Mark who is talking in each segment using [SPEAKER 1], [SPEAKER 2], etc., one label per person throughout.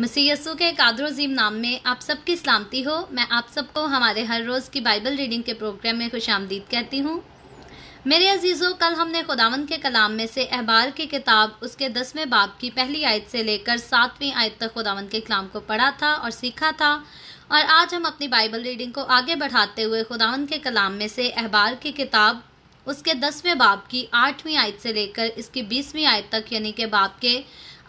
[SPEAKER 1] मसीह यसु के कादरोजीम नाम में आप सबकी सलामती हो मैं आप सबको हमारे हर रोज़ की बाइबल रीडिंग के प्रोग्राम में खुश आमदीद कहती हूँ मेरे अजीज़ों कल हमने खुदावन के कलाम में से अहबार की किताब उसके दसवें बाब की पहली आयत से लेकर सातवीं आयत तक खुदावन के कलाम को पढ़ा था और सीखा था और आज हम अपनी बाइबल रीडिंग को आगे बढ़ाते हुए खुदावन के कलाम में से अहबार की किताब उसके दसवें बाब की आठवीं आयत से लेकर इसकी बीसवीं आयत तक यानी कि बाब के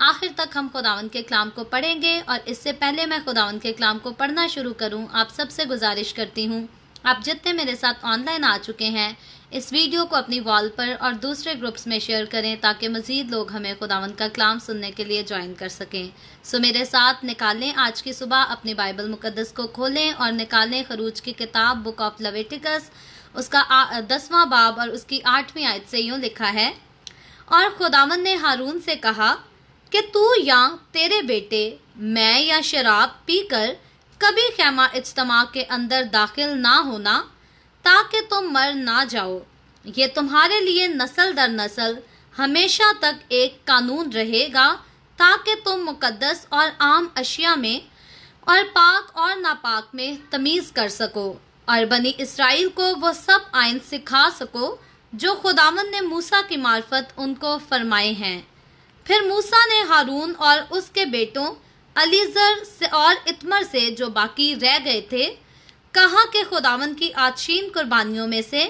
[SPEAKER 1] आखिर तक हम खुदावन के कलाम को पढ़ेंगे और इससे पहले मैं खुदावन के कलाम को पढ़ना शुरू करूं आप सबसे गुजारिश करती हूं आप जितने मेरे साथ ऑनलाइन आ चुके हैं इस वीडियो को अपनी वॉल पर और दूसरे ग्रुप्स में शेयर करें ताकि मज़ीद लोग हमें खुदावन का कलाम सुनने के लिए ज्वाइन कर सकें सो मेरे साथ निकालें आज की सुबह अपनी बाइबल मुकदस को खोलें और निकालें खरूज की किताब बुक ऑफ लवेटिकस उसका दसवां बाब और उसकी आठवीं आयत से यूँ लिखा है और खुदावन ने हारून से कहा कि तू या तेरे बेटे मैं या शराब पीकर कभी खेमा इज्तमा के अंदर दाखिल ना होना ताकि तुम मर ना जाओ ये तुम्हारे लिए नस्ल दर नस्ल हमेशा तक एक कानून रहेगा ताकि तुम मुकदस और आम अशिया में और पाक और नापाक में तमीज़ कर सको और बनी इसराइल को वो सब आयन सिखा सको जो खुदावन ने मूसा की मार्फत उनको फरमाए हैं फिर मूसा ने हारून और उसके बेटों अलीजर से और इतमर से जो बाकी रह गए थे कहा कि खुदावन की आछीन कुर्बानियों में से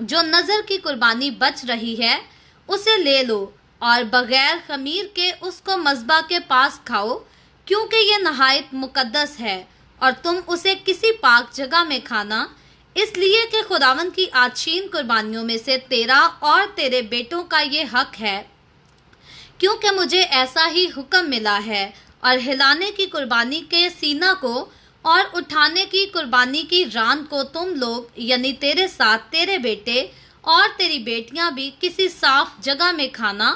[SPEAKER 1] जो नज़र की कुर्बानी बच रही है उसे ले लो और बगैर खमीर के उसको मजबा के पास खाओ क्योंकि ये नहायत मुकद्दस है और तुम उसे किसी पाक जगह में खाना इसलिए कि खुदावन की आछीन कुर्बानियों में से तेरा और तेरे बेटों का ये हक है क्योंकि मुझे ऐसा ही हुक्म मिला है और हिलाने की कुर्बानी के सीना को और उठाने की कुर्बानी की रान को तुम लोग यानी तेरे साथ तेरे बेटे और तेरी बेटियां भी किसी साफ जगह में खाना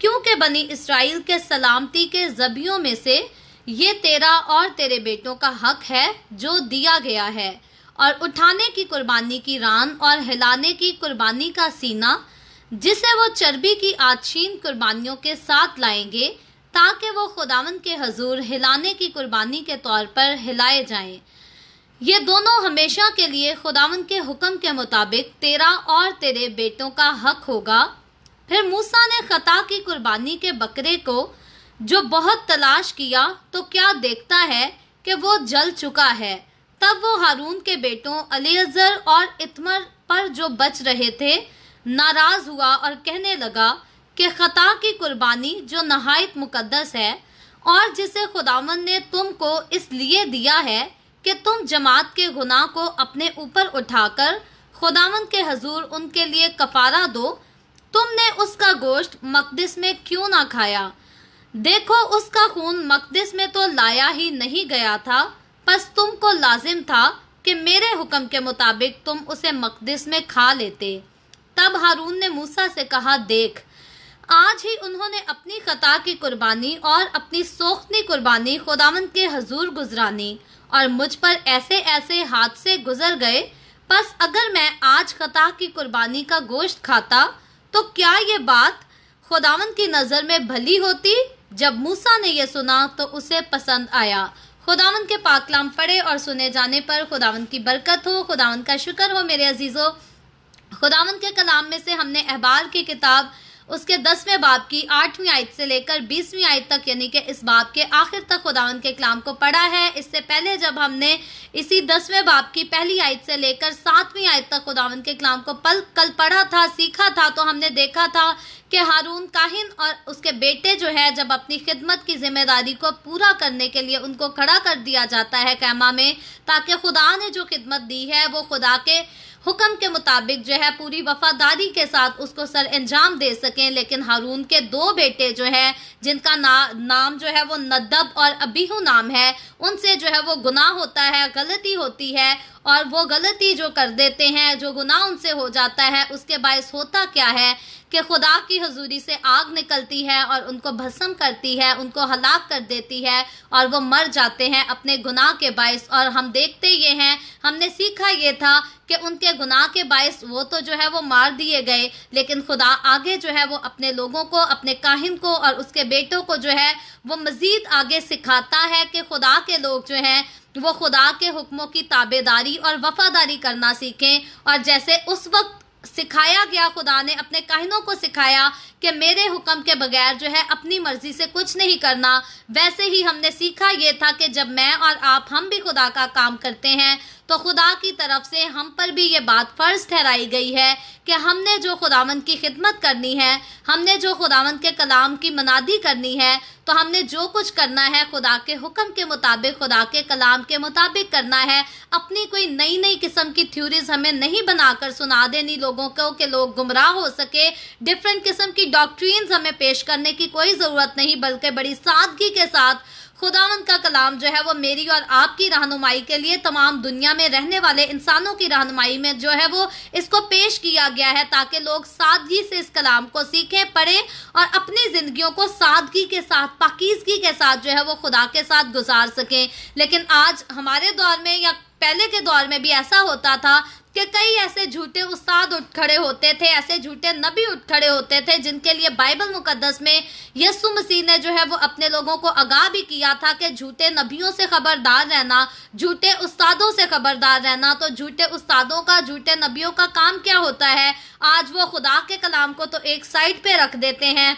[SPEAKER 1] क्योंकि बनी इसराइल के सलामती के जबियों में से ये तेरा और तेरे बेटों का हक है जो दिया गया है और उठाने की कुर्बानी की रान और हिलाने की कुर्बानी का सीना जिसे वो चर्बी की आछीन कुर्बानियों के साथ लाएंगे ताकि वो खुदावन के हजूर हिलाने की कुर्बानी के तौर पर हिलाए जाएं। ये दोनों हमेशा के लिए खुदावन के हुक्म के मुताबिक तेरा और तेरे बेटों का हक होगा फिर मूसा ने खता की कुर्बानी के बकरे को जो बहुत तलाश किया तो क्या देखता है कि वो जल चुका है तब वो हारून के बेटों अलीजर और इतमर पर जो बच रहे थे नाराज हुआ और कहने लगा कि खता की कुर्बानी जो नहायत मुकदस है और जिसे खुदावन ने तुमको इसलिए दिया है कि तुम जमात के गुनाह को अपने ऊपर उठाकर खुदावन के हजूर उनके लिए कफारा दो तुमने उसका गोश्त मकदस में क्यों ना खाया देखो उसका खून मकदस में तो लाया ही नहीं गया था बस तुमको लाजिम था कि मेरे हुक्म के मुताबिक तुम उसे मकदस में खा लेते तब हारून ने मूसा से कहा देख आज ही उन्होंने अपनी कता की कुर्बानी और अपनी सोखनी कुर्बानी खुदावंद के हजूर गुजरानी और मुझ पर ऐसे ऐसे हादसे गुजर गए बस अगर मैं आज कता की कुर्बानी का गोश्त खाता तो क्या ये बात खुदावन की नज़र में भली होती जब मूसा ने यह सुना तो उसे पसंद आया खुदावन के पाकलाम पढ़े और सुने जाने पर खुदावन की बरकत हो खुदावन का शुक्र हो मेरे अजीज़ों खुदावन के कलाम में से हमने अहबार की किताब उसके दसवें बाप की आठवीं आयत से लेकर बीसवीं आयत तक यानी कि इस बाप के आखिर तक खुदावन के कलाम को पढ़ा है इससे पहले जब हमने इसी दसवें बाप की पहली आयत से लेकर सातवीं आयत तक खुदावंद के कलाम को पल कल पढ़ा था सीखा था तो हमने देखा था कि हारून काहिन और उसके बेटे जो है जब अपनी खिदमत की जिम्मेदारी को पूरा करने के लिए उनको खड़ा कर दिया जाता है कैमा में ताकि खुदा ने जो खिदमत दी है वो खुदा के हुक्म के मुताबिक जो है पूरी वफादारी के साथ उसको सर अंजाम दे सकें लेकिन हारून के दो बेटे जो हैं जिनका ना नाम जो है वो नदब और अबीहू नाम है उनसे जो है वो गुनाह होता है गलती होती है और वो गलती जो कर देते हैं जो गुनाह उनसे हो जाता है उसके बायस होता क्या है कि खुदा की हजूरी से आग निकलती है और उनको भस्म करती है उनको हलाक कर देती है और वो मर जाते हैं अपने गुनाह के बायस और हम देखते ये हैं हमने सीखा ये था कि उनके गुनाह के बायस वो तो जो है वो मार दिए गए लेकिन खुदा आगे जो है वो अपने लोगों को अपने काहिन को और उसके बेटों को जो है वो मज़ीद आगे सिखाता है कि खुदा के लोग जो हैं वो खुदा के हुक्मों की ताबेदारी और वफादारी करना सीखें और जैसे उस वक्त सिखाया गया खुदा ने अपने कहनों को सिखाया कि मेरे हुक्म के बगैर जो है अपनी मर्जी से कुछ नहीं करना वैसे ही हमने सीखा ये था कि जब मैं और आप हम भी खुदा का काम करते हैं तो खुदा की तरफ से हम पर भी ये बात फ़र्ज ठहराई गई है कि हमने जो खुदावंद की खिदमत करनी है हमने जो खुदावंद के कलाम की मनादी करनी है तो हमने जो कुछ करना है खुदा के हुक्म के मुताबिक खुदा के कलाम के मुताबिक करना है अपनी कोई नई नई किस्म की थ्योरीज हमें नहीं बनाकर सुना देनी लोगों को कि लोग गुमराह हो सके डिफरेंट किस्म की की डॉक्ट्रीन हमें पेश करने की कोई ज़रूरत नहीं बल्कि बड़ी सादगी के साथ खुदावंद का कलाम जो है वो मेरी और आपकी रहनुमाई के लिए तमाम दुनिया में रहने वाले इंसानों की रहनुमाई में जो है वो इसको पेश किया गया है ताकि लोग सादगी से इस कलाम को सीखें पढ़ें और अपनी जिंदगियों को सादगी के साथ पाकिजगी के साथ जो है वो खुदा के साथ गुजार सकें लेकिन आज हमारे दौर में या पहले के दौर में भी ऐसा होता था कि कई ऐसे झूठे उस्ताद उठ खड़े होते थे ऐसे झूठे नबी उठ खड़े होते थे जिनके लिए बाइबल मुकदस में यस्सु मसीह ने जो है वो अपने लोगों को आगाह भी किया था कि झूठे नबियों से खबरदार रहना झूठे उस्तादों से खबरदार रहना तो झूठे उस्तादों का झूठे नबियों का काम क्या होता है आज वो खुदा के कलाम को तो एक साइड पे रख देते हैं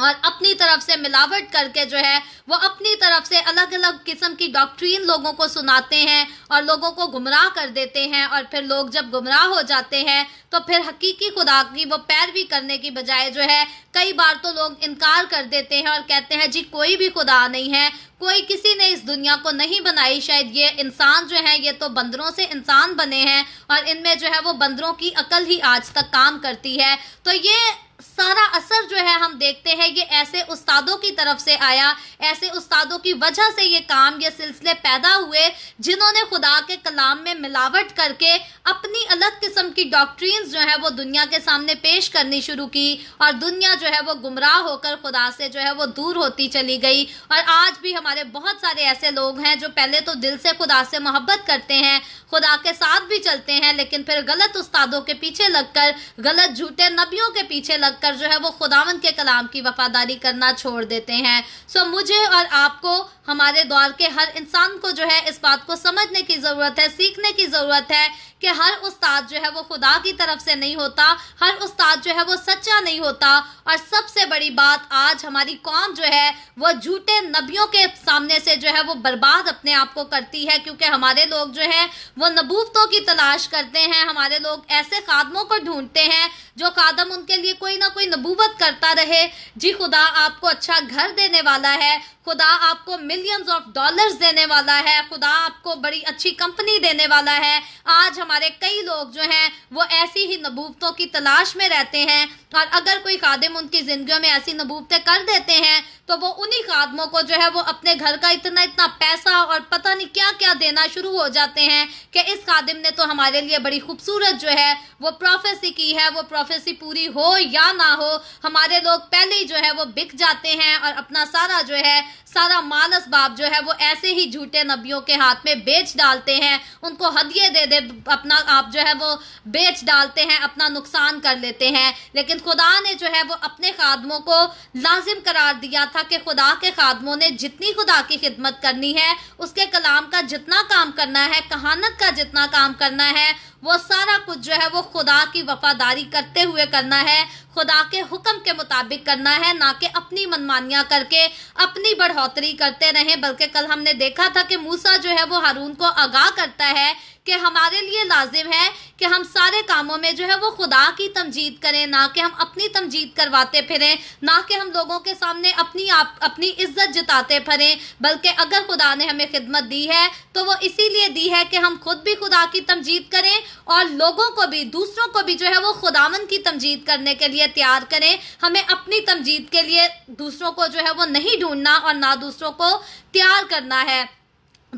[SPEAKER 1] और अपनी तरफ से मिलावट करके जो है वो अपनी तरफ से अलग अलग किस्म की डॉक्ट्रीन लोगों को सुनाते हैं और लोगों को गुमराह कर देते हैं और फिर लोग जब गुमराह हो जाते हैं तो फिर हकीकी खुदा की वो पैरवी करने की बजाय जो है कई बार तो लोग इनकार कर देते हैं और कहते हैं जी कोई भी खुदा नहीं है कोई किसी ने इस दुनिया को नहीं बनाई शायद ये इंसान जो है ये तो बंदरों से इंसान बने हैं और इनमें जो है वो बंदरों की अकल ही आज तक काम करती है तो ये सारा असर जो है हम देखते हैं ये ऐसे उस्तादों की तरफ से आया ऐसे उस्तादों की वजह से ये काम ये सिलसिले पैदा हुए जिन्होंने खुदा के कलाम में मिलावट करके अपनी अलग किस्म की डॉक्ट्रीन जो है वो दुनिया के सामने पेश करनी शुरू की और दुनिया जो है वो गुमराह होकर खुदा से जो है वो दूर होती चली गई और आज भी हमारे बहुत सारे ऐसे लोग हैं जो पहले तो दिल से खुदा से मोहब्बत करते हैं खुदा के साथ भी चलते हैं लेकिन फिर गलत उस्तादों के पीछे लगकर गलत झूठे नबियों के पीछे लग लगकर जो है वो खुदावंद के कलाम की वफादारी करना छोड़ देते हैं सो मुझे और आपको हमारे दौर के हर इंसान को जो है इस बात को समझने की ज़रूरत है सीखने की ज़रूरत है कि हर उस्ताद जो है वो खुदा की तरफ से नहीं होता हर उस्ताद जो है वो सच्चा नहीं होता और सबसे बड़ी बात आज हमारी कौम जो है वो झूठे नबियों के सामने से जो है वो बर्बाद अपने आप को करती है क्योंकि हमारे लोग जो है वो नबूतों की तलाश करते हैं हमारे लोग ऐसे कादमों को ढूंढते हैं जो कादम उनके लिए कोई ना कोई नबूवत करता रहे जी खुदा आपको अच्छा घर देने वाला है खुदा आपको मिलियंस ऑफ डॉलर्स देने वाला है खुदा आपको बड़ी अच्छी कंपनी देने वाला है आज हमारे हमारे कई लोग जो हैं वो ऐसी ही नबूबतों की तलाश में रहते हैं और अगर कोई खादिम उनकी जिंदगी में ऐसी नबूबतें कर देते हैं तो वो उन्हीं खादमों को जो है वो अपने घर का इतना इतना पैसा और पता नहीं क्या क्या देना शुरू हो जाते हैं कि इस खादिम ने तो हमारे लिए बड़ी खूबसूरत जो है वो प्रोफेसी की है वो प्रोफेसी पूरी हो या ना हो हमारे लोग पहले ही जो है वो बिक जाते हैं और अपना सारा जो है सारा मानस बाप जो है वो ऐसे ही झूठे नबियों के हाथ में बेच डालते हैं उनको हदिये दे दे अपना आप जो है वो बेच डालते हैं अपना नुकसान कर लेते हैं लेकिन खुदा ने जो है वो अपने खादमों को लाजिम करार दिया था कि खुदा के खादमों ने जितनी खुदा की खिदमत करनी है उसके कलाम का जितना काम करना है कहानत का जितना काम करना है वो सारा कुछ जो है वो खुदा की वफादारी करते हुए करना है खुदा के हुक्म के मुताबिक करना है ना कि अपनी मनमानियां करके अपनी बढ़ोतरी करते रहें बल्कि कल हमने देखा था कि मूसा जो है वो हारून को आगाह करता है कि हमारे लिए लाजिम है कि हम सारे कामों में जो है वो खुदा की तमजीद करें ना कि हम अपनी तमजीद करवाते फिरें ना कि हम लोगों के सामने अपनी आप अपनी इज्जत जताते फिरें बल्कि अगर खुदा ने हमें खिदमत दी है तो वो इसीलिए दी है कि हम खुद भी खुदा की तमजीद करें और लोगों को भी दूसरों को भी जो है वो खुदावन की तमजीद करने के लिए तैयार करें हमें अपनी तमजीद के लिए दूसरों को जो है वो नहीं ढूंढना और ना दूसरों को तैयार करना है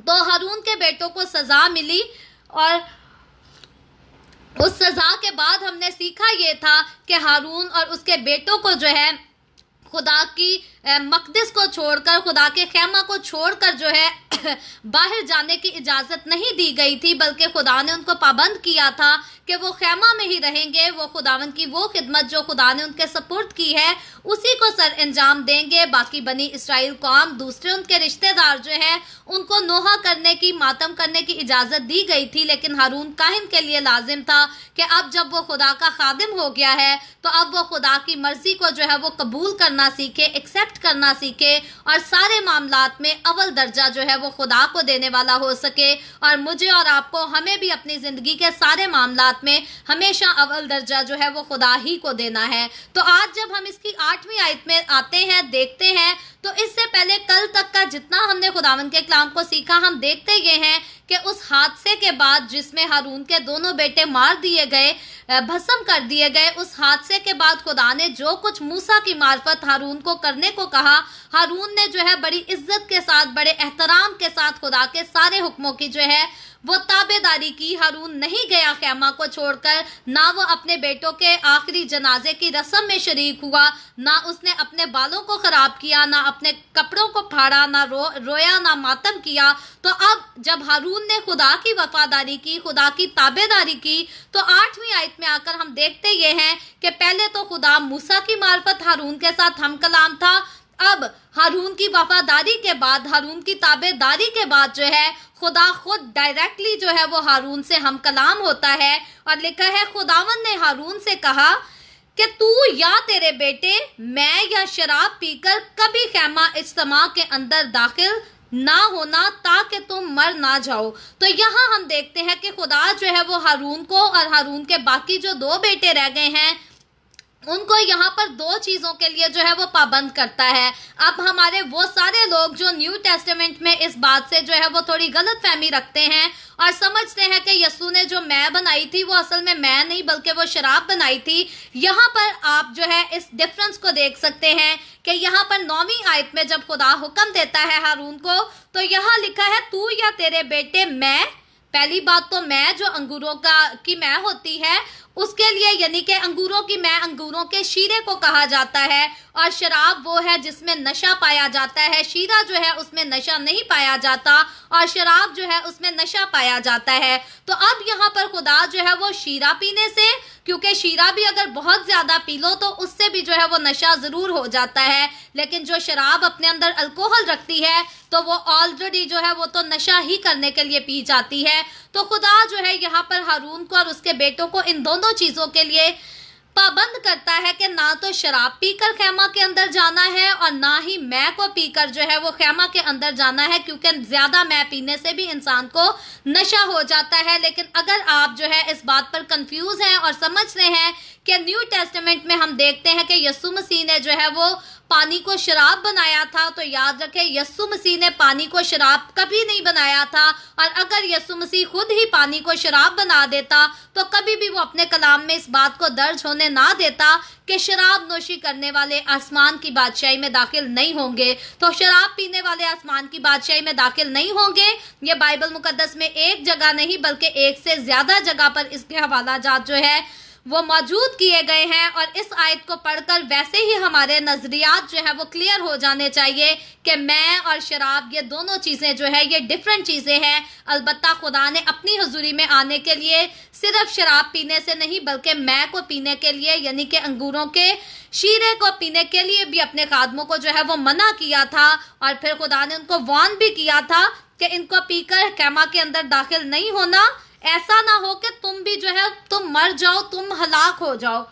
[SPEAKER 1] तो हारून के बेटों को सजा मिली और उस सजा के बाद हमने सीखा ये था कि हारून और उसके बेटों को जो है खुदा की मकदस को छोड़कर खुदा के खेमा को छोड़कर जो है बाहर जाने की इजाज़त नहीं दी गई थी बल्कि खुदा ने उनको पाबंद किया था कि वो खेमा में ही रहेंगे वो खुदावन की वो खिदमत जो खुदा ने उनके सपुर्द की है उसी को सर अंजाम देंगे बाकी बनी इसराइल कौम दूसरे उनके रिश्तेदार जो है उनको नोहा करने की मातम करने की इजाज़त दी गई थी लेकिन हारून काहिन के लिए लाजिम था कि अब जब वो खुदा का खादिम हो गया है तो अब वो खुदा की मर्जी को जो है वो कबूल करना करना सीखे एक्सेप्ट करना सीखे और सारे मामला में अव्वल दर्जा जो है वो खुदा को देने वाला हो सके और मुझे और आपको हमें भी अपनी ज़िंदगी के सारे मामला में हमेशा अव्वल दर्जा जो है वो खुदा ही को देना है तो आज जब हम इसकी आठवीं आयत में आते हैं देखते हैं तो इससे पहले कल तक का जितना हमने खुदावन के कलाम को सीखा हम देखते ये हैं कि उस हादसे के बाद जिसमें हारून के दोनों बेटे मार दिए गए भस्म कर दिए गए उस हादसे के बाद खुदा ने जो कुछ मूसा की मार्फत हारून को करने को कहा हारून ने जो है बड़ी इज्जत के साथ बड़े एहतराम के साथ खुदा के सारे हुक्मों की जो है वो ताबेदारी की हारून नहीं गया खेमा को छोड़कर ना वो अपने बेटों के आखिरी जनाजे की रस्म में शरीक हुआ ना उसने अपने बालों को खराब किया ना अपने कपड़ों को फाड़ा ना रो, रोया ना मातम किया तो अब जब हारून ने खुदा की वफादारी की खुदा की ताबेदारी की तो आठवीं आयत में आकर हम देखते ये हैं कि पहले तो खुदा मूसा की मार्फत हारून के साथ हम कलाम था अब हारून की वफादारी के बाद हारून की ताबेदारी के बाद जो है खुदा खुद डायरेक्टली जो है वो हारून से हम कलाम होता है और लिखा है खुदावन ने हारून से कहा कि तू या तेरे बेटे मैं या शराब पीकर कभी खेमा इज्तमा के अंदर दाखिल ना होना ताकि तुम मर ना जाओ तो यहाँ हम देखते हैं कि खुदा जो है वो हारून को और हारून के बाकी जो दो बेटे रह गए हैं उनको यहाँ पर दो चीज़ों के लिए जो है वो पाबंद करता है अब हमारे वो सारे लोग जो न्यू टेस्टमेंट में इस बात से जो है वो थोड़ी गलत फहमी रखते हैं और समझते हैं कि यस्सू ने जो मैं बनाई थी वो असल में मैं नहीं बल्कि वो शराब बनाई थी यहाँ पर आप जो है इस डिफरेंस को देख सकते हैं कि यहाँ पर नौवीं आयत में जब खुदा हुक्म देता है हारून को तो यहाँ लिखा है तू या तेरे बेटे मैं पहली बात तो मैं जो अंगूरों का की मैं होती है उसके लिए यानी कि अंगूरों की मैं अंगूरों के शीरे को कहा जाता है और शराब वो है जिसमें नशा पाया जाता है शीरा जो है उसमें नशा नहीं पाया जाता और शराब जो है उसमें नशा पाया जाता है तो अब यहाँ पर खुदा जो है वो शीरा पीने से क्योंकि शीरा भी अगर बहुत ज़्यादा पी लो तो उससे भी जो है वो नशा ज़रूर हो जाता है लेकिन जो शराब अपने अंदर अल्कोहल रखती है तो वो ऑलरेडी जो है वो तो नशा ही करने के लिए पी जाती है तो खुदा जो है यहाँ पर हारून को और उसके बेटों को इन दोनों दोनों चीज़ों के लिए पाबंद करता है कि ना तो शराब पीकर खेमा के अंदर जाना है और ना ही मैं को पीकर जो है वो खेमा के अंदर जाना है क्योंकि ज्यादा मैं पीने से भी इंसान को नशा हो जाता है लेकिन अगर आप जो है इस बात पर कंफ्यूज हैं और समझ रहे हैं कि न्यू टेस्टमेंट में हम देखते हैं कि यसु मसीह ने जो है वो पानी को शराब बनाया था तो याद रखें यस्सु मसीह ने पानी को शराब कभी नहीं बनाया था और अगर यस्सु मसीह खुद ही पानी को शराब बना देता तो कभी भी वो अपने कलाम में इस बात को दर्ज होने ना देता कि शराब नोशी करने वाले आसमान की बादशाही में दाखिल नहीं होंगे तो शराब पीने वाले आसमान की बादशाही में दाखिल नहीं होंगे ये बाइबल मुकदस में एक जगह नहीं बल्कि एक से ज्यादा जगह पर इसके हवाला जात जो है वो मौजूद किए गए हैं और इस आयत को पढ़कर वैसे ही हमारे नज़रियात जो है वो क्लियर हो जाने चाहिए कि मैं और शराब ये दोनों चीज़ें जो है ये डिफरेंट चीज़ें हैं अलबत् खुदा ने अपनी हजूरी में आने के लिए सिर्फ शराब पीने से नहीं बल्कि मैं को पीने के लिए यानी कि अंगूरों के शीरे को पीने के लिए भी अपने कादमों को जो है वो मना किया था और फिर खुदा ने उनको वॉन भी किया था कि इनको पीकर कैमा के अंदर दाखिल नहीं होना ऐसा ना हो कि तुम भी जो है तुम मर जाओ तुम हलाक हो जाओ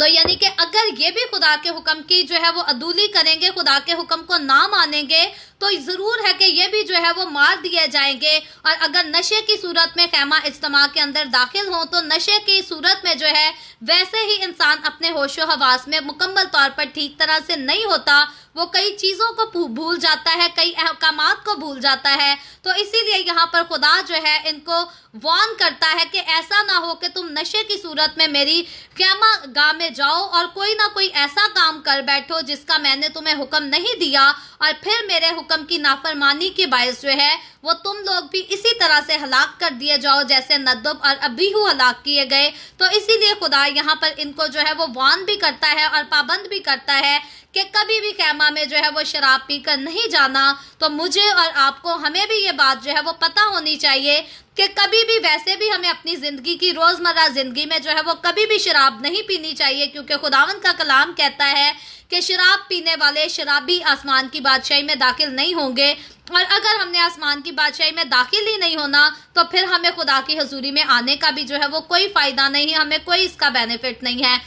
[SPEAKER 1] तो यानी कि अगर ये भी खुदा के हुक्म की जो है वो अदूली करेंगे खुदा के हुक्म को ना मानेंगे तो जरूर है कि ये भी जो है वो मार दिए जाएंगे और अगर नशे की सूरत में खैमा इज्तम के अंदर दाखिल हों तो नशे की सूरत में जो है वैसे ही इंसान अपने होशो हवास में मुकम्मल तौर पर ठीक तरह से नहीं होता वो कई चीज़ों को भूल जाता है कई अहकाम को भूल जाता है तो इसीलिए यहाँ पर खुदा जो है इनको वॉन करता है कि ऐसा ना हो कि तुम नशे की सूरत में मेरी क्यामा गाह में जाओ और कोई ना कोई ऐसा काम कर बैठो जिसका मैंने तुम्हें हुक्म नहीं दिया और फिर मेरे हुक्म हुक्म की नाफरमानी के बायस जो है वो तुम लोग भी इसी तरह से हलाक कर दिए जाओ जैसे नदब और अबीहू हलाक किए गए तो इसीलिए खुदा यहाँ पर इनको जो है वो वान भी करता है और पाबंद भी करता है कि कभी भी कैमा में जो है वो शराब पीकर नहीं जाना तो मुझे और आपको हमें भी ये बात जो है वो पता होनी चाहिए कि कभी भी वैसे भी हमें अपनी ज़िंदगी की रोज़मर्रा ज़िंदगी में जो है वो कभी भी शराब नहीं पीनी चाहिए क्योंकि खुदावन का कलाम कहता है कि शराब पीने वाले शराबी आसमान की बादशाही में दाखिल नहीं होंगे और अगर हमने आसमान की बादशाही में दाखिल ही नहीं होना तो फिर हमें खुदा की हजूरी में आने का भी जो है वो कोई फ़ायदा नहीं हमें कोई इसका बेनिफिट नहीं है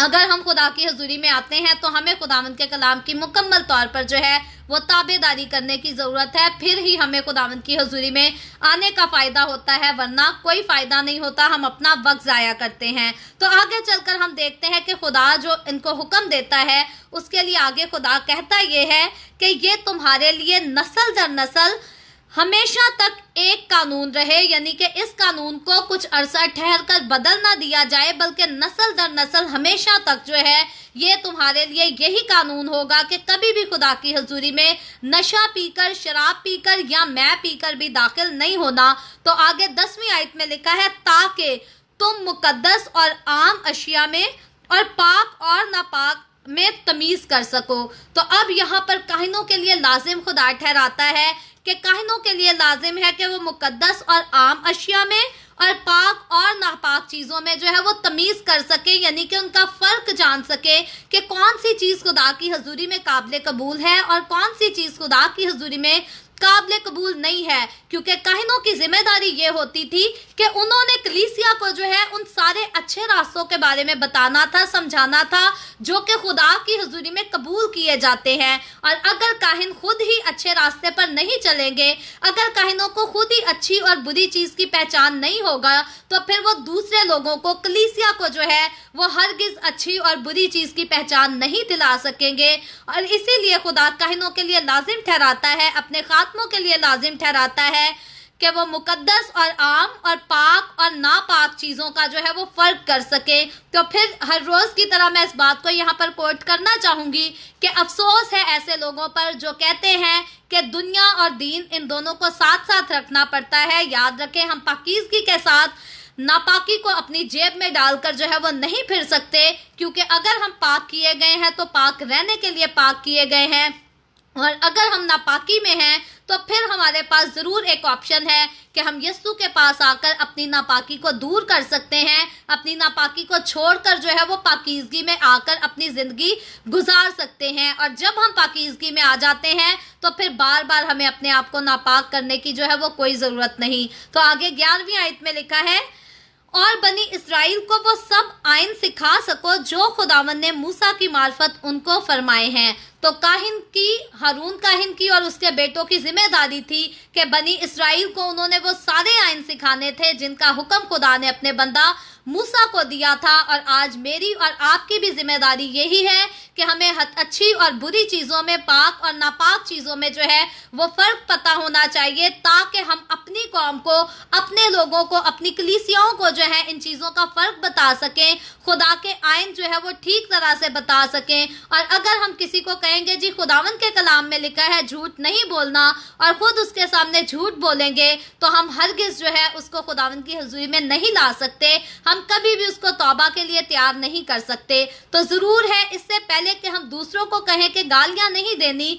[SPEAKER 1] अगर हम खुदा की हजूरी में आते हैं तो हमें खुदावंत के कलाम की मुकम्मल तौर पर जो है वो ताबेदारी करने की ज़रूरत है फिर ही हमें खुदावंत की हजूरी में आने का फ़ायदा होता है वरना कोई फ़ायदा नहीं होता हम अपना वक्त ज़ाया करते हैं तो आगे चलकर हम देखते हैं कि खुदा जो इनको हुक्म देता है उसके लिए आगे खुदा कहता ये है कि ये तुम्हारे लिए नस्ल दर नस्ल हमेशा तक एक कानून रहे यानी कि इस कानून को कुछ अरसा ठहर कर बदल ना दिया जाए बल्कि नस्ल दर नस्ल हमेशा तक जो है ये तुम्हारे लिए यही कानून होगा कि कभी भी खुदा की हजूरी में नशा पीकर शराब पीकर या मैं पीकर भी दाखिल नहीं होना तो आगे दसवीं आयत में लिखा है ताकि तुम मुकदस और आम अशिया में और पाक और नापाक में तमीज कर सको तो अब यहाँ पर काहिनों के लिए लाजिम खुदा ठहराता है कि कहनों के लिए लाजिम है कि वो मुकदस और आम अशिया में और पाक और नापाक चीज़ों में जो है वो तमीज़ कर सके यानी कि उनका फ़र्क जान सके कि कौन सी चीज़ खुदा की हजूरी में काबिल कबूल है और कौन सी चीज़ खुदा की हजूरी में काबिल कबूल नहीं है क्योंकि कहनों की जिम्मेदारी ये होती थी कि उन्होंने कलीसिया को जो है उन सारे अच्छे रास्तों के बारे में बताना था समझाना था जो कि खुदा की हजूरी में कबूल किए जाते हैं और अगर काहिन खुद ही अच्छे रास्ते पर नहीं चलेंगे अगर काहिनों को खुद ही अच्छी और बुरी चीज़ की पहचान नहीं होगा तो फिर वो दूसरे लोगों को कलीसिया को जो है वो गिज अच्छी और बुरी चीज़ की पहचान नहीं दिला सकेंगे और इसीलिए खुदा काहिनों के लिए लाजिम ठहराता है अपने खात आत्मों के लिए लाजिम ठहराता है कि वो मुकद्दस और आम और पाक और नापाक चीज़ों का जो है वो फ़र्क कर सके तो फिर हर रोज़ की तरह मैं इस बात को यहाँ पर कोट करना चाहूँगी कि अफसोस है ऐसे लोगों पर जो कहते हैं कि दुनिया और दीन इन दोनों को साथ साथ रखना पड़ता है याद रखें हम पाकिजगी के साथ नापाकी को अपनी जेब में डालकर जो है वो नहीं फिर सकते क्योंकि अगर हम पाक किए गए हैं तो पाक रहने के लिए पाक किए गए हैं और अगर हम नापाकी में हैं तो फिर हमारे पास ज़रूर एक ऑप्शन है कि हम यस्सु के पास आकर अपनी नापाकी को दूर कर सकते हैं अपनी नापाकी को छोड़कर जो है वो पाकिजगी में आकर अपनी ज़िंदगी गुजार सकते हैं और जब हम पाकिजगी में आ जाते हैं तो फिर बार बार हमें अपने आप को नापाक करने की जो है वो कोई ज़रूरत नहीं तो आगे ग्यारहवीं आयत में लिखा है और बनी इसराइल को वो सब आयन सिखा सको जो खुदावन ने मूसा की मार्फत उनको फरमाए हैं तो काहिन की हारून काहिन की और उसके बेटों की जिम्मेदारी थी कि बनी इसराइल को उन्होंने वो सारे आयन सिखाने थे जिनका हुक्म खुदा ने अपने बंदा मूसा को दिया था और आज मेरी और आपकी भी जिम्मेदारी यही है कि हमें अच्छी और बुरी चीज़ों में पाक और नापाक चीज़ों में जो है वो फ़र्क पता होना चाहिए ताकि हम अपनी कौम को अपने लोगों को अपनी कलीसियाओं को जो है इन चीज़ों का फ़र्क बता सकें खुदा के आयन जो है वो ठीक तरह से बता सकें और अगर हम किसी को कहेंगे जी खुदावन के कलाम में लिखा है झूठ नहीं बोलना और खुद उसके सामने झूठ बोलेंगे तो हम हर जो है उसको खुदावन की हजूरी में नहीं ला सकते हम कभी भी उसको तौबा के लिए तैयार नहीं कर सकते तो ज़रूर है इससे पहले कि हम दूसरों को कहें कि गालियां नहीं देनी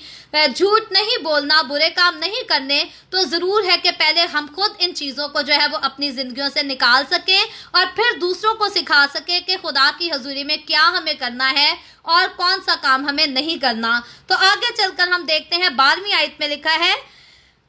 [SPEAKER 1] झूठ नहीं बोलना बुरे काम नहीं करने तो ज़रूर है कि पहले हम खुद इन चीज़ों को जो है वो अपनी जिंदगी से निकाल सके और फिर दूसरों को सिखा सके कि खुदा की हजूरी में क्या हमें करना है और कौन सा काम हमें नहीं करना तो आगे चलकर हम देखते हैं बारहवीं आयत में लिखा है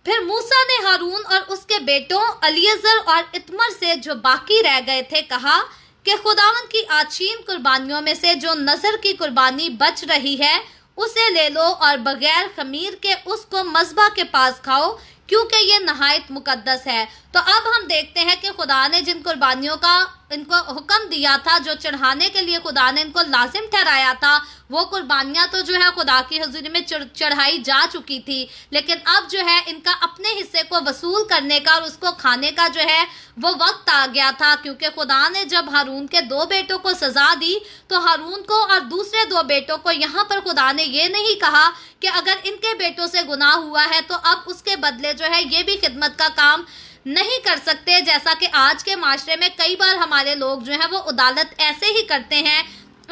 [SPEAKER 1] फिर मूसा ने हारून और उसके बेटों अलियजर और इतमर से जो बाकी रह गए थे कहा कि खुदावन की आचीन कुर्बानियों में से जो नजर की कुर्बानी बच रही है उसे ले लो और बगैर खमीर के उसको मजबा के पास खाओ क्योंकि ये नहायत मुकद्दस है तो अब हम देखते हैं कि खुदा ने जिन कुर्बानियों का इनको हुक्म दिया था जो चढ़ाने के लिए खुदा ने इनको लाजिम ठहराया था वो कुर्बानियां तो जो है खुदा की हजूरी में चढ़ाई जा चुकी थी लेकिन अब जो है इनका अपने हिस्से को वसूल करने का और उसको खाने का जो है वो वक्त आ गया था क्योंकि खुदा ने जब हारून के दो बेटों को सजा दी तो हारून को और दूसरे दो बेटों को यहाँ पर खुदा ने ये नहीं कहा कि अगर इनके बेटों से गुनाह हुआ है तो अब उसके बदले जो है ये भी खिदमत का काम नहीं कर सकते जैसा कि आज के माशरे में कई बार हमारे लोग जो हैं वो अदालत ऐसे ही करते हैं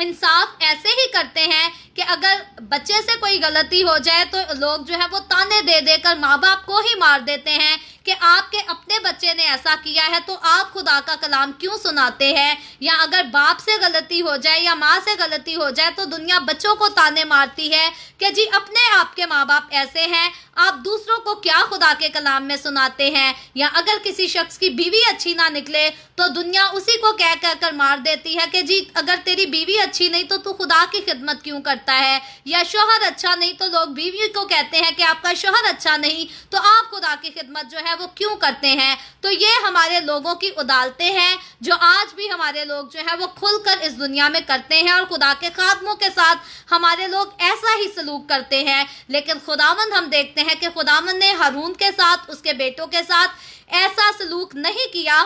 [SPEAKER 1] इंसाफ ऐसे ही करते हैं कि अगर बच्चे से कोई गलती हो जाए तो लोग जो है वो ताने दे देकर माँ बाप को ही मार देते हैं कि आपके अपने बच्चे ने ऐसा किया है तो आप खुदा का कलाम क्यों सुनाते हैं या अगर बाप से गलती हो जाए या माँ से गलती हो जाए तो दुनिया बच्चों को ताने मारती है कि जी अपने आपके माँ बाप ऐसे हैं आप दूसरों को क्या खुदा के कलाम में सुनाते हैं या अगर किसी शख्स की बीवी अच्छी ना निकले तो दुनिया उसी को कह कह कर मार देती है कि जी अगर तेरी बीवी अच्छी नहीं तो तू खुदा की खिदमत क्यों कर करता है या शोहर अच्छा नहीं तो लोग बीवी को कहते हैं कि आपका शोहर अच्छा नहीं तो आप खुदा की खिदमत जो है वो क्यों करते हैं तो ये हमारे लोगों की उदालते हैं जो आज भी हमारे लोग जो है वो खुलकर इस दुनिया में करते हैं और खुदा के खात्मों के साथ हमारे लोग ऐसा ही सलूक करते हैं लेकिन खुदावन हम देखते हैं कि खुदावन ने हारून के साथ उसके बेटों के साथ ऐसा सलूक नहीं किया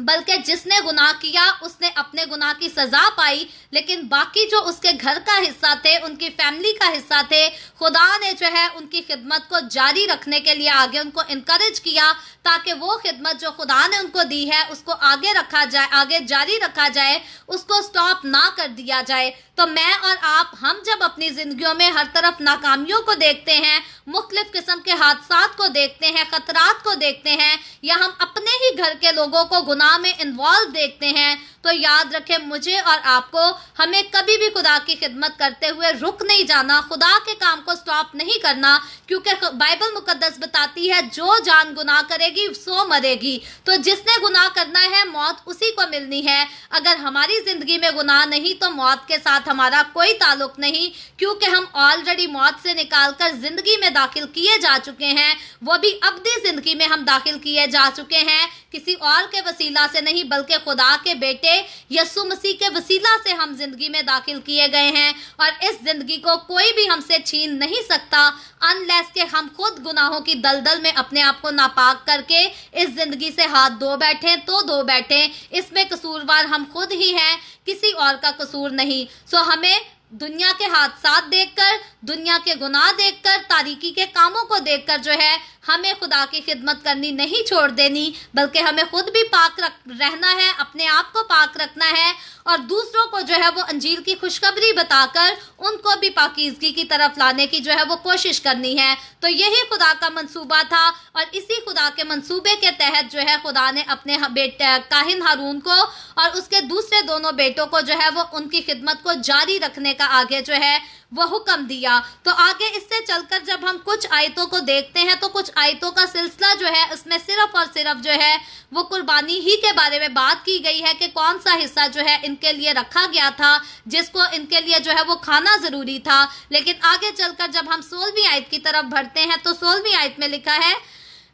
[SPEAKER 1] बल्कि जिसने गुनाह किया उसने अपने गुनाह की सजा पाई लेकिन बाकी जो उसके घर का हिस्सा थे उनकी फैमिली का हिस्सा थे खुदा ने जो है उनकी खिदमत को जारी रखने के लिए आगे उनको इनक्रेज किया ताकि वो खिदमत जो खुदा ने उनको दी है उसको आगे रखा जाए आगे जारी रखा जाए उसको स्टॉप ना कर दिया जाए तो मैं और आप हम जब अपनी जिंदगियों में हर तरफ नाकामियों को देखते हैं मुख्तलिफ किस्म के हादसा को देखते हैं खतरात को देखते हैं या हम अपने ही घर के लोगों को गुनाह में इन्वॉल्व देखते हैं तो याद रखें मुझे और आपको हमें कभी भी खुदा की खिदमत करते हुए रुक नहीं जाना खुदा के काम को स्टॉप नहीं करना क्योंकि बाइबल मुकदस बताती है जो जान गुनाह करेगी सो मरेगी तो जिसने गुनाह करना है मौत उसी को मिलनी है अगर हमारी जिंदगी में गुनाह नहीं तो मौत के साथ हमारा कोई ताल्लुक नहीं क्योंकि हम ऑलरेडी मौत से निकाल कर जिंदगी में दाखिल किए जा चुके हैं वो भी अब जिंदगी में हम दाखिल किए जा चुके हैं किसी और के वसीला से नहीं बल्कि खुदा के बेटे यसु मसीह के वसीला से हम जिंदगी में दाखिल किए गए हैं और इस जिंदगी को कोई भी हमसे छीन नहीं सकता अनलेस के हम खुद गुनाहों की दलदल में अपने आप को नापाक करके इस जिंदगी से हाथ धो बैठे तो धो बैठे इसमें कसूरवार हम खुद ही हैं किसी और का कसूर नहीं सो हमें दुनिया के हादसा देखकर दुनिया के गुनाह देखकर तारीकी के कामों को देखकर जो है हमें खुदा की खिदमत करनी नहीं छोड़ देनी बल्कि हमें खुद भी पाक रख रहना है अपने आप को पाक रखना है और दूसरों को जो है वो अंजील की खुशखबरी बताकर उनको भी पाकिजगी की तरफ लाने की जो है वो कोशिश करनी है तो यही खुदा का मंसूबा था और इसी खुदा के मंसूबे के तहत जो है खुदा ने अपने बेटे काहिन हारून को और उसके दूसरे दोनों बेटों को जो है वो उनकी खिदमत को जारी रखने का आगे जो है वह हुक्म दिया तो आगे इससे चलकर जब हम कुछ आयतों को देखते हैं तो कुछ आयतों का सिलसिला जो है उसमें सिर्फ और सिर्फ जो है वो कुर्बानी ही के बारे में बात की गई है कि कौन सा हिस्सा जो है इनके लिए रखा गया था जिसको इनके लिए जो है वो खाना ज़रूरी था लेकिन आगे चलकर जब हम सोलहवीं आयत की तरफ भरते हैं तो सोलहवीं आयत में लिखा है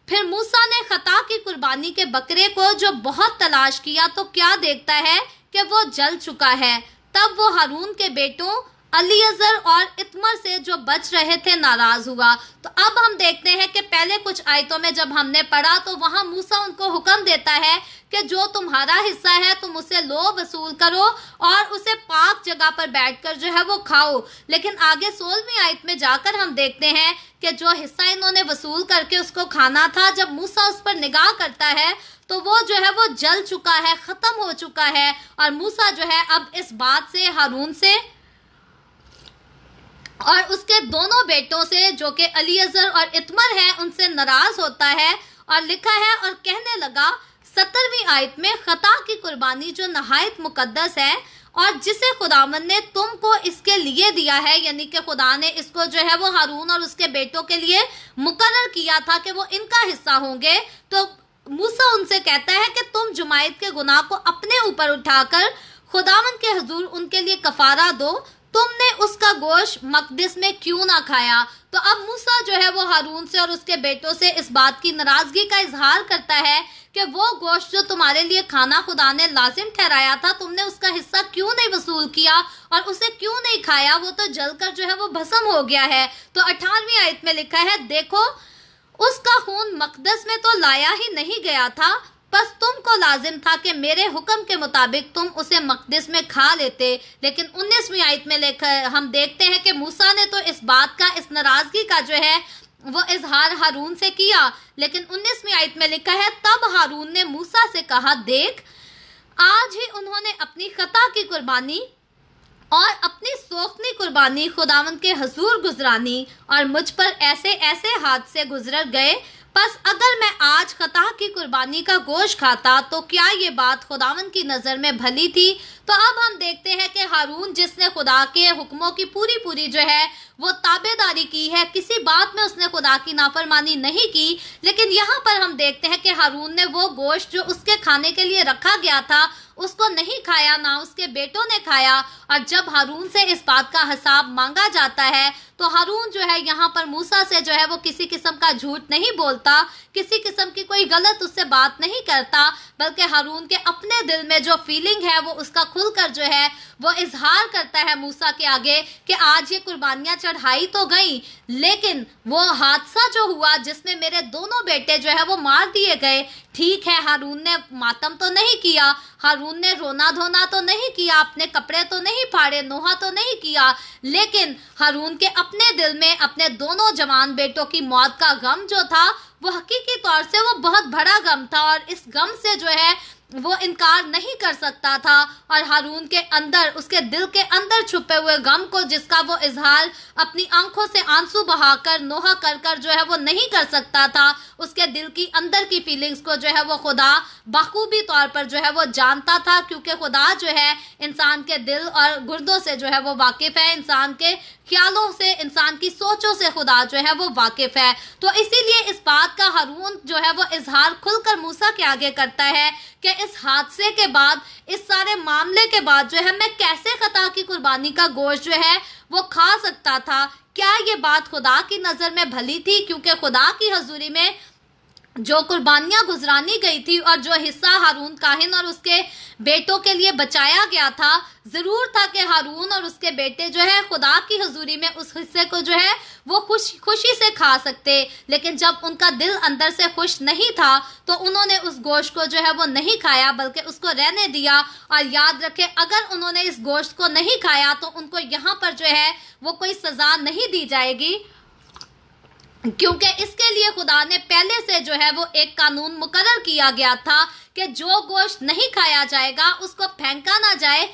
[SPEAKER 1] फिर मूसा ने खता की कुर्बानी के बकरे को जो बहुत तलाश किया तो क्या देखता है कि वो जल चुका है तब वो हारून के बेटों अली अजहर और इतमर से जो बच रहे थे नाराज हुआ तो अब हम देखते हैं कि पहले कुछ आयतों में जब हमने पढ़ा तो वहां मूसा उनको हुक्म देता है कि जो तुम्हारा हिस्सा है तुम उसे लो वसूल करो और उसे पाक जगह पर बैठकर जो है वो खाओ लेकिन आगे सोलहवीं आयत में जाकर हम देखते हैं कि जो हिस्सा इन्होंने वसूल करके उसको खाना था जब मूसा उस पर निगाह करता है तो वो जो है वो जल चुका है ख़त्म हो चुका है और मूसा जो है अब इस बात से हारून से और उसके दोनों बेटों से जो कि अली अजहर और इतमर हैं उनसे नाराज होता है और लिखा है और कहने लगा सत्तरवीं आयत में खता की कुर्बानी जो नहायत मुकदस है और जिसे खुदावन ने तुमको इसके लिए दिया है यानी कि खुदा ने इसको जो है वो हारून और उसके बेटों के लिए मुकर किया था कि वो इनका हिस्सा होंगे तो मूसा उनसे कहता है कि तुम जुमायत के गुनाह को अपने ऊपर उठाकर खुदावन के हजूर उनके लिए कफारा दो तुमने उसका गोश्त मकदिस में क्यों ना खाया तो अब मूसा जो है वो हारून से और उसके बेटों से इस बात की नाराजगी का इजहार करता है कि वो गोश्त जो तुम्हारे लिए खाना खुदा ने लाजिम ठहराया था तुमने उसका हिस्सा क्यों नहीं वसूल किया और उसे क्यों नहीं खाया वो तो जलकर जो है वो भस्म हो गया है तो अठारहवीं आयत में लिखा है देखो उसका खून मकदस में तो लाया ही नहीं गया था बस तुमको लाजिम था कि मेरे हुक्म के मुताबिक तुम उसे मकदस में खा लेते लेकिन उन्नीसवीं आयत में लेकर हम देखते हैं कि मूसा ने तो इस बात का इस नाराजगी का जो है वो इजहार हारून से किया लेकिन उन्नीसवीं आयत में लिखा है तब हारून ने मूसा से कहा देख आज ही उन्होंने अपनी खता की कुर्बानी और अपनी सोखनी कुर्बानी खुदावन के हजूर गुजरानी और मुझ पर ऐसे ऐसे हाथ से गुजर गए बस अगर मैं आज कतः की कुर्बानी का गोश्त खाता तो क्या ये बात खुदावन की नज़र में भली थी तो अब हम देखते हैं कि हारून जिसने खुदा के हुक्मों की पूरी पूरी जो है वो ताबेदारी की है किसी बात में उसने खुदा की नाफरमानी नहीं की लेकिन यहाँ पर हम देखते हैं कि हारून ने वो गोश्त जो उसके खाने के लिए रखा गया था उसको नहीं खाया ना उसके बेटों ने खाया और जब हारून से इस बात का हिसाब मांगा जाता है तो हारून जो है यहाँ पर मूसा से जो है वो किसी किस्म का झूठ नहीं बोलता किसी किस्म की कोई गलत उससे बात नहीं करता बल्कि हारून के अपने दिल में जो फीलिंग है वो उसका खुलकर जो है वो इजहार करता है मूसा के आगे कि आज ये कुर्बानियां चढ़ाई तो गई लेकिन वो हादसा जो हुआ जिसमें मेरे दोनों बेटे जो है वो मार दिए गए ठीक है हारून ने मातम तो नहीं किया हारून ने रोना धोना तो नहीं किया अपने कपड़े तो नहीं फाड़े नोहा तो नहीं किया लेकिन हारून के अपने दिल में अपने दोनों जवान बेटों की मौत का गम जो था वो हकीकी तौर से वो बहुत बड़ा गम था और इस गम से जो है वो इनकार नहीं कर सकता था और हारून के अंदर उसके दिल के अंदर छुपे हुए गम को जिसका वो इजहार अपनी आंखों से आंसू बहाकर नोहा कर कर जो है वो नहीं कर सकता था उसके दिल की अंदर की फीलिंग्स को जो है वो खुदा बखूबी तौर पर जो है वो जानता था क्योंकि खुदा जो है इंसान के दिल और गुर्दों से जो है वो वाकिफ है इंसान के ख्यालों से इंसान की सोचों से खुदा जो है वो वाकिफ है तो इसीलिए इस बात का हारून जो है वो इजहार खुलकर मूसा के आगे करता है कि इस हादसे के बाद इस सारे मामले के बाद जो है मैं कैसे खता की कुर्बानी का गोश्त जो है वो खा सकता था क्या ये बात खुदा की नज़र में भली थी क्योंकि खुदा की हजूरी में जो कुर्बानियां गुजरानी गई थी और जो हिस्सा हारून काहिन और उसके बेटों के लिए बचाया गया था जरूर था कि हारून और उसके बेटे जो है खुदा की हजूरी में उस हिस्से को जो है वो खुश खुशी से खा सकते लेकिन जब उनका दिल अंदर से खुश नहीं था तो उन्होंने उस गोश्त को जो है वो नहीं खाया बल्कि उसको रहने दिया और याद रखे अगर उन्होंने इस गोश्त को नहीं खाया तो उनको यहाँ पर जो है वो कोई सजा नहीं दी जाएगी क्योंकि इसके लिए खुदा ने पहले से जो है वो एक कानून मुकर किया गया था कि जो गोश्त नहीं खाया जाएगा उसको फेंका ना जाए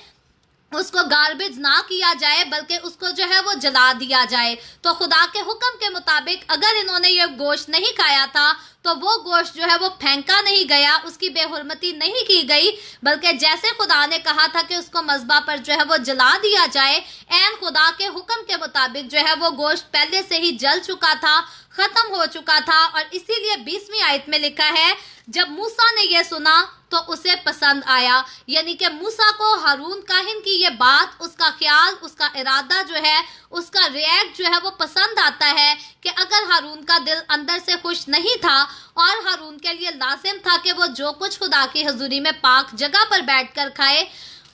[SPEAKER 1] उसको गार्बेज ना किया जाए बल्कि उसको जो है वो जला दिया जाए तो खुदा के हुक्म के मुताबिक अगर इन्होंने ये गोश्त नहीं खाया था तो वो गोश्त जो है वो फेंका नहीं गया उसकी बेहरमती नहीं की गई बल्कि जैसे खुदा ने कहा था कि उसको मजबा पर जो है वो जला दिया जाए एन खुदा के हुक्म के मुताबिक जो है वो गोश्त पहले से ही जल चुका था ख़त्म हो चुका था और इसीलिए बीसवीं आयत में लिखा है जब मूसा ने यह सुना तो उसे पसंद आया यानी कि मूसा को हारून काहिन की ये बात उसका ख्याल उसका इरादा जो है उसका रिएक्ट जो है वो पसंद आता है कि अगर हारून का दिल अंदर से खुश नहीं था और हारून के लिए लाजिम था कि वो जो कुछ खुदा की हजूरी में पाक जगह पर बैठ कर खाए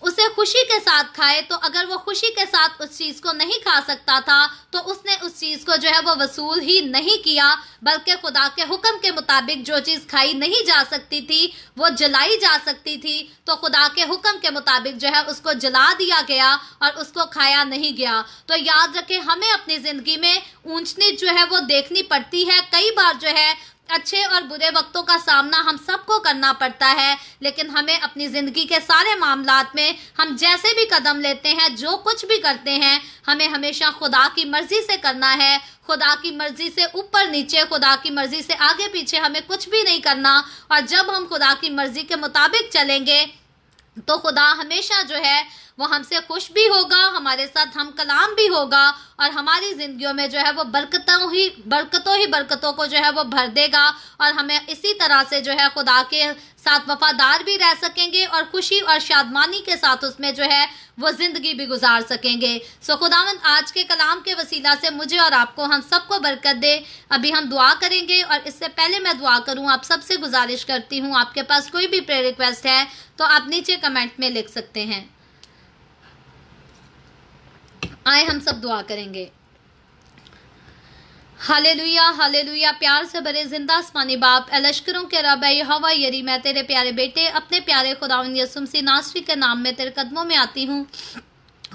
[SPEAKER 1] उसे खुशी के साथ खाए तो अगर वो खुशी के साथ उस चीज़ को नहीं खा सकता था तो उसने उस चीज़ को जो है वो वसूल ही नहीं किया बल्कि खुदा के हुक्म के मुताबिक जो चीज़ खाई नहीं जा सकती थी वो जलाई जा सकती थी तो खुदा के हुक्म के मुताबिक जो है उसको जला दिया गया और उसको खाया नहीं गया तो याद रखे हमें अपनी ज़िंदगी में ऊंचनी जो है वो देखनी पड़ती है कई बार जो है अच्छे और बुरे वक्तों का सामना हम सबको करना पड़ता है लेकिन हमें अपनी ज़िंदगी के सारे मामला में हम जैसे भी कदम लेते हैं जो कुछ भी करते हैं हमें हमेशा खुदा की मर्ज़ी से करना है खुदा की मर्ज़ी से ऊपर नीचे खुदा की मर्ज़ी से आगे पीछे हमें कुछ भी नहीं करना और जब हम खुदा की मर्ज़ी के मुताबिक चलेंगे तो खुदा हमेशा जो है वो हमसे खुश भी होगा हमारे साथ हम कलाम भी होगा और हमारी ज़िंदगियों में जो है वो बरकतों ही बरकतों ही बरकतों को जो है वो भर देगा और हमें इसी तरह से जो है खुदा के साथ वफादार भी रह सकेंगे और खुशी और शादमानी के साथ उसमें जो है वो ज़िंदगी भी गुजार सकेंगे सो खुदावंद आज के कलाम के वसीला से मुझे और आपको हम सबको बरकत दे अभी हम दुआ करेंगे और इससे पहले मैं दुआ करूं आप सबसे गुजारिश करती हूं आपके पास कोई भी प्रे रिक्वेस्ट है तो आप नीचे कमेंट में लिख सकते हैं आए हम सब दुआ करेंगे हाले लुया हाले लुया प्यार से भरे जिंदा आसमानी बाप अलश्करों के रब है हवा यरी मैं तेरे प्यारे बेटे अपने प्यारे खुदावन यसुमसी नासरी के नाम में तेरे कदमों में आती हूँ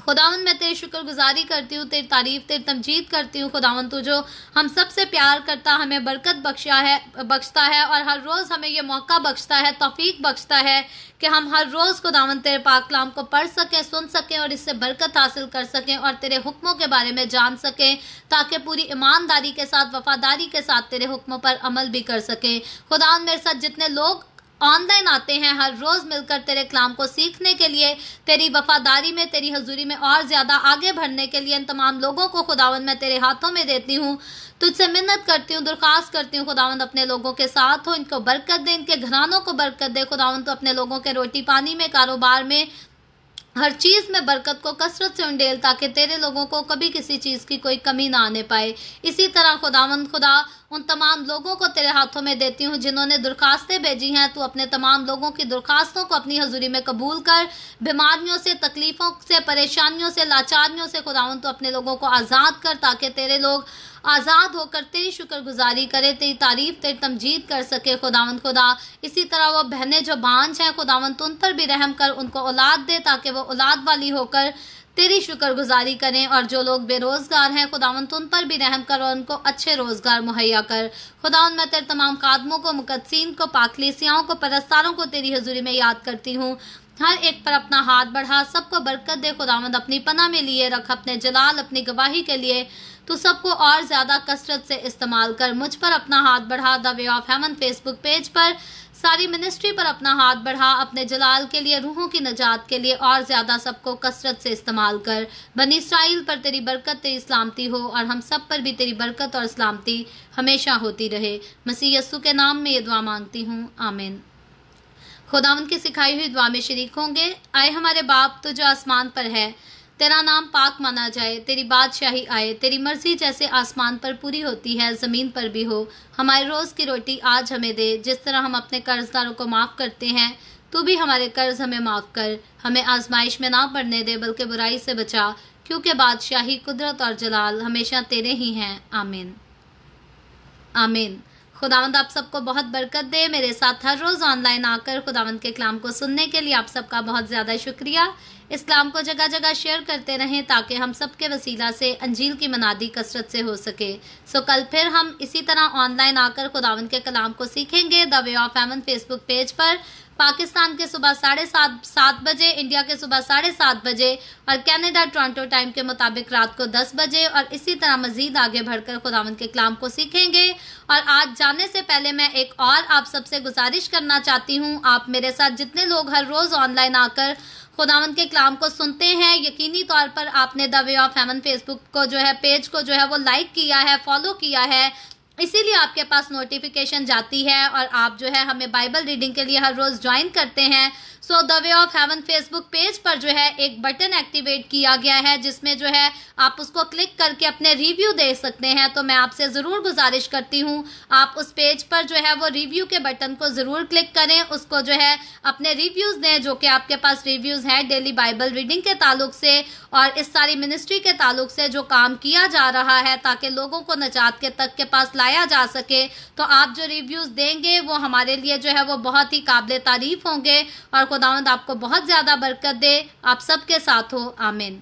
[SPEAKER 1] खुदावन मैं तेरी शुक्रगुजारी करती हूँ तेरी तारीफ तेरी तमजीद करती हूँ खुदावन तू जो हम सबसे प्यार करता हमें बरकत बख्शा है बख्शता है और हर रोज़ हमें ये मौका बख्शता है तोफ़ीक बख्शता है कि हम हर रोज़ खुदावन तेरे पाकलाम को पढ़ सकें सुन सकें और इससे बरकत हासिल कर सकें और तेरे हुक्मों के बारे में जान सकें ताकि पूरी ईमानदारी के साथ वफादारी के साथ तेरे हुक्मों पर अमल भी कर सकें खुदावन मेरे साथ जितने लोग ऑनलाइन आते हैं हर रोज़ मिलकर तेरे कलाम को सीखने के लिए तेरी वफादारी में तेरी हजूरी में और ज़्यादा आगे बढ़ने के लिए इन तमाम लोगों को खुदावन मैं तेरे हाथों में देती हूँ तुझसे मिन्नत करती हूँ दरख्वास्त करती हूँ खुदावन अपने लोगों के साथ हो इनको बरकत दे इनके घरानों को बरकत दे खुदावन तो अपने लोगों के रोटी पानी में कारोबार में हर चीज़ में बरकत को कसरत से उंडेल ताकि तेरे लोगों को कभी किसी चीज़ की कोई कमी ना आने पाए इसी तरह खुदावंद खुदा उन तमाम लोगों को तेरे हाथों में देती हूँ जिन्होंने दरखास्तें भेजी हैं तू अपने तमाम लोगों की दरखास्तों को अपनी हजूरी में कबूल कर बीमारियों से तकलीफ़ों से परेशानियों से लाचारियों से खुदावंद तू अपने लोगों को आज़ाद कर ताकि तेरे लोग आज़ाद होकर तेरी शुक्रगुजारी करे तेरी तारीफ तेरी तमजीद कर सके खुदावन खुदा इसी तरह वो बहनें जो बांझ हैं खुदावंद उन पर भी रहम कर उनको औलाद दे ताकि वो औलाद वाली होकर तेरी शुक्रगुजारी करें और जो लोग बेरोज़गार हैं खुदावन उन पर भी रहम कर और उनको अच्छे रोज़गार मुहैया कर खुदावन मैं तेरे तमाम कादमों को मुकदसिन को पाकलीसियाओं को परस्तारों को तेरी हजूरी में याद करती हूँ हर एक पर अपना हाथ बढ़ा सबको बरकत दे खुदावंद अपनी पना में लिए रख अपने जलाल अपनी गवाही के लिए तो सबको और ज़्यादा कसरत से इस्तेमाल कर मुझ पर अपना हाथ बढ़ा the way of heaven Facebook page पर सारी मिनिस्ट्री पर अपना हाथ बढ़ा अपने जलाल के लिए रूहों की नजात के लिए और ज़्यादा सबको कसरत से इस्तेमाल कर बनी इसराइल पर तेरी बरकत तेरी सलामती हो और हम सब पर भी तेरी बरकत और सलामती हमेशा होती रहे मसीह यस्सु के नाम में ये दुआ मांगती हूँ आमिन खुदावन की सिखाई हुई दुआ में शरीक होंगे आए हमारे बाप तो जो आसमान पर है तेरा नाम पाक माना जाए तेरी बादशाही आए तेरी मर्जी जैसे आसमान पर पूरी होती है ज़मीन पर भी हो हमारे रोज़ की रोटी आज हमें दे जिस तरह हम अपने कर्जदारों को माफ़ करते हैं तू भी हमारे कर्ज हमें माफ़ कर हमें आजमाइश में ना पड़ने दे बल्कि बुराई से बचा क्योंकि बादशाही कुदरत और जलाल हमेशा तेरे ही हैं आमीन आमीन खुदावंद आप सबको बहुत बरकत दे मेरे साथ हर रोज़ ऑनलाइन आकर खुदावंद के कलाम को सुनने के लिए आप सबका बहुत ज़्यादा शुक्रिया इस्लाम को जगह जगह शेयर करते रहें ताकि हम सब के वसीला से अंजील की मनादी कसरत से हो सके सो कल फिर हम इसी तरह ऑनलाइन आकर खुदावन के कलाम को सीखेंगे the way of heaven Facebook page पर पाकिस्तान के सुबह साढ़े सात सात बजे इंडिया के सुबह साढ़े सात बजे और कनाडा टोरंटो टाइम के मुताबिक रात को दस बजे और इसी तरह मजीद आगे बढ़कर खुदावन के कलाम को सीखेंगे और आज जाने से पहले मैं एक और आप सबसे गुजारिश करना चाहती हूँ आप मेरे साथ जितने लोग हर रोज़ ऑनलाइन आकर खुदावंद के कलाम को सुनते हैं यकीनी तौर पर आपने the way of heaven Facebook को जो है पेज को जो है वो लाइक किया है फॉलो किया है इसीलिए आपके पास नोटिफिकेशन जाती है और आप जो है हमें बाइबल रीडिंग के लिए हर रोज़ ज्वाइन करते हैं so the way of heaven Facebook page पर जो है एक बटन एक्टिवेट किया गया है जिसमें जो है आप उसको क्लिक करके अपने रिव्यू दे सकते हैं तो मैं आपसे ज़रूर गुजारिश करती हूँ आप उस पेज पर जो है वो रिव्यू के बटन को ज़रूर क्लिक करें उसको जो है अपने रिव्यूज़ दें जो कि आपके पास रिव्यूज़ हैं डेली बाइबल रीडिंग के ताल्लुक से और इस सारी मिनिस्ट्री के ताल्लुक से जो काम किया जा रहा है ताकि लोगों को नजात के तक के पास लाया जा सके तो आप जो रिव्यूज़ देंगे वो हमारे लिए जो है वो बहुत ही काबिल तारीफ़ होंगे और खुदावंद आपको बहुत ज़्यादा बरकत दे आप सबके साथ हो आमिन